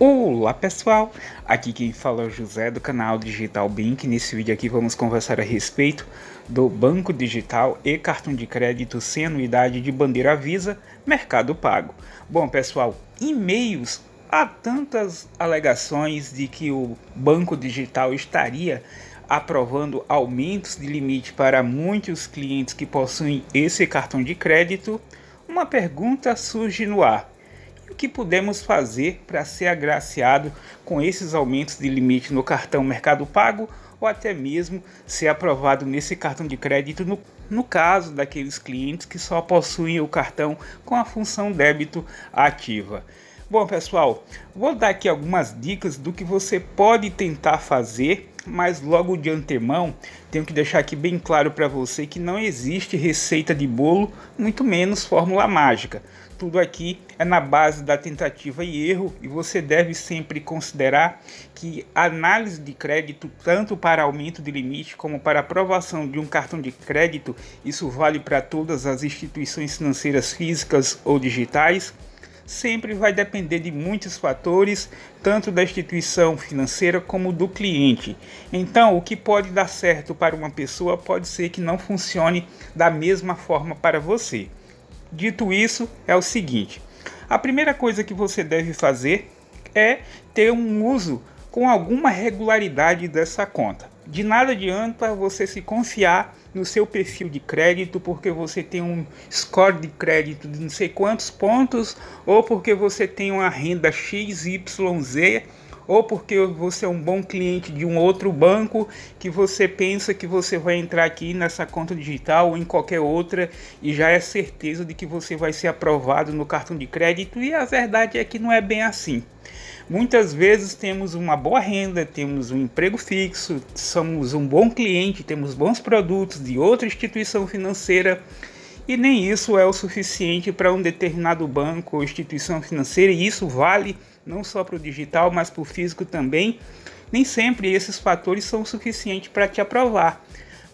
Olá pessoal, aqui quem fala é o José do canal Digital Bank. Nesse vídeo aqui vamos conversar a respeito do banco digital e cartão de crédito sem anuidade de bandeira Visa, Mercado Pago. Bom pessoal, e-mails há tantas alegações de que o banco digital estaria aprovando aumentos de limite para muitos clientes que possuem esse cartão de crédito. Uma pergunta surge no ar o que podemos fazer para ser agraciado com esses aumentos de limite no cartão Mercado Pago ou até mesmo ser aprovado nesse cartão de crédito no, no caso daqueles clientes que só possuem o cartão com a função débito ativa. Bom, pessoal, vou dar aqui algumas dicas do que você pode tentar fazer mas logo de antemão tenho que deixar aqui bem claro para você que não existe receita de bolo, muito menos fórmula mágica. Tudo aqui é na base da tentativa e erro e você deve sempre considerar que análise de crédito, tanto para aumento de limite como para aprovação de um cartão de crédito, isso vale para todas as instituições financeiras físicas ou digitais sempre vai depender de muitos fatores, tanto da instituição financeira como do cliente. Então, o que pode dar certo para uma pessoa pode ser que não funcione da mesma forma para você. Dito isso, é o seguinte: a primeira coisa que você deve fazer é ter um uso com alguma regularidade dessa conta. De nada adianta você se confiar no seu perfil de crédito porque você tem um score de crédito de não sei quantos pontos ou porque você tem uma renda XYZ ou porque você é um bom cliente de um outro banco que você pensa que você vai entrar aqui nessa conta digital ou em qualquer outra e já é certeza de que você vai ser aprovado no cartão de crédito e a verdade é que não é bem assim. Muitas vezes temos uma boa renda, temos um emprego fixo, somos um bom cliente, temos bons produtos de outra instituição financeira e nem isso é o suficiente para um determinado banco ou instituição financeira, e isso vale não só para o digital, mas para o físico também. Nem sempre esses fatores são suficientes para te aprovar.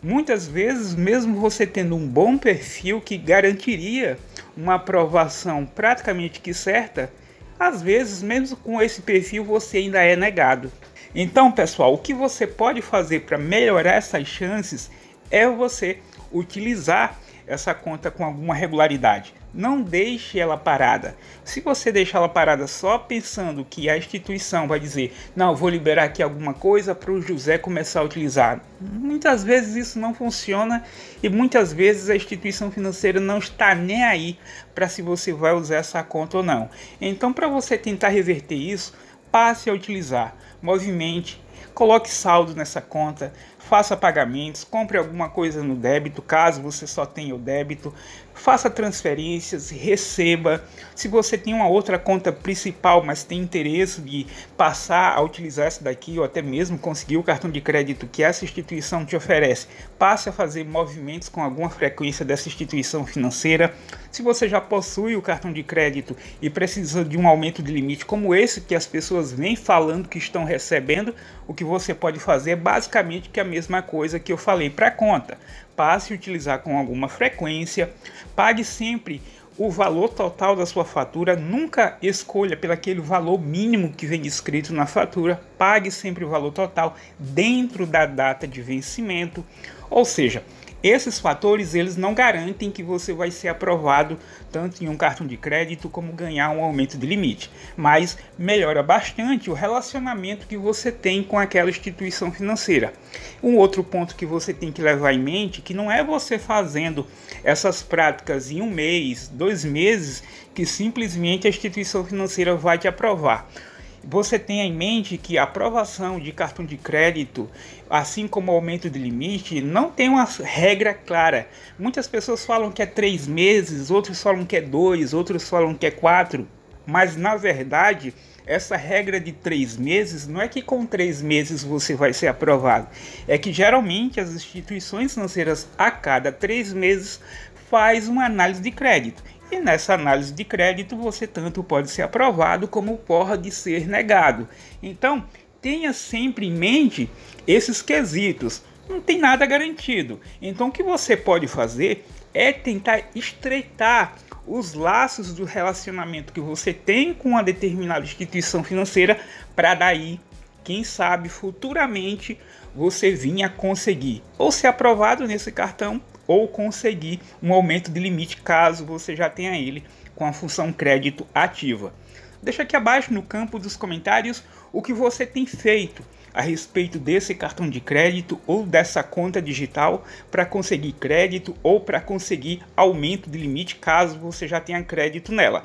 Muitas vezes, mesmo você tendo um bom perfil que garantiria uma aprovação praticamente que certa, às vezes, mesmo com esse perfil, você ainda é negado. Então, pessoal, o que você pode fazer para melhorar essas chances é você utilizar essa conta com alguma regularidade. Não deixe ela parada. Se você deixar ela parada só pensando que a instituição vai dizer, não, vou liberar aqui alguma coisa para o José começar a utilizar. Muitas vezes isso não funciona e muitas vezes a instituição financeira não está nem aí para se você vai usar essa conta ou não. Então, para você tentar reverter isso, passe a utilizar, movimente, coloque saldo nessa conta, faça pagamentos, compre alguma coisa no débito, caso você só tenha o débito, faça transferências, receba. Se você tem uma outra conta principal, mas tem interesse de passar a utilizar essa daqui ou até mesmo conseguir o cartão de crédito que essa instituição te oferece, passe a fazer movimentos com alguma frequência dessa instituição financeira. Se você já possui o cartão de crédito e precisa de um aumento de limite como esse que as pessoas vêm falando que estão recebendo, o que você pode fazer é basicamente que a mesma coisa que eu falei para a conta. Passe a utilizar com alguma frequência, pague sempre o valor total da sua fatura, nunca escolha pelo aquele valor mínimo que vem escrito na fatura, pague sempre o valor total dentro da data de vencimento, ou seja, esses fatores eles não garantem que você vai ser aprovado tanto em um cartão de crédito como ganhar um aumento de limite, mas melhora bastante o relacionamento que você tem com aquela instituição financeira. Um outro ponto que você tem que levar em mente que não é você fazendo essas práticas em um mês, dois meses, que simplesmente a instituição financeira vai te aprovar você tenha em mente que a aprovação de cartão de crédito, assim como o aumento de limite, não tem uma regra clara. Muitas pessoas falam que é três meses, outros falam que é dois, outros falam que é quatro, mas na verdade essa regra de três meses não é que com três meses você vai ser aprovado, é que geralmente as instituições financeiras a cada três meses faz uma análise de crédito e nessa análise de crédito você tanto pode ser aprovado como pode ser negado. Então, tenha sempre em mente esses quesitos. Não tem nada garantido. Então, o que você pode fazer é tentar estreitar os laços do relacionamento que você tem com uma determinada instituição financeira para daí, quem sabe futuramente você vinha conseguir ou ser aprovado nesse cartão ou conseguir um aumento de limite caso você já tenha ele com a função crédito ativa. Deixa aqui abaixo no campo dos comentários o que você tem feito a respeito desse cartão de crédito ou dessa conta digital para conseguir crédito ou para conseguir aumento de limite caso você já tenha crédito nela.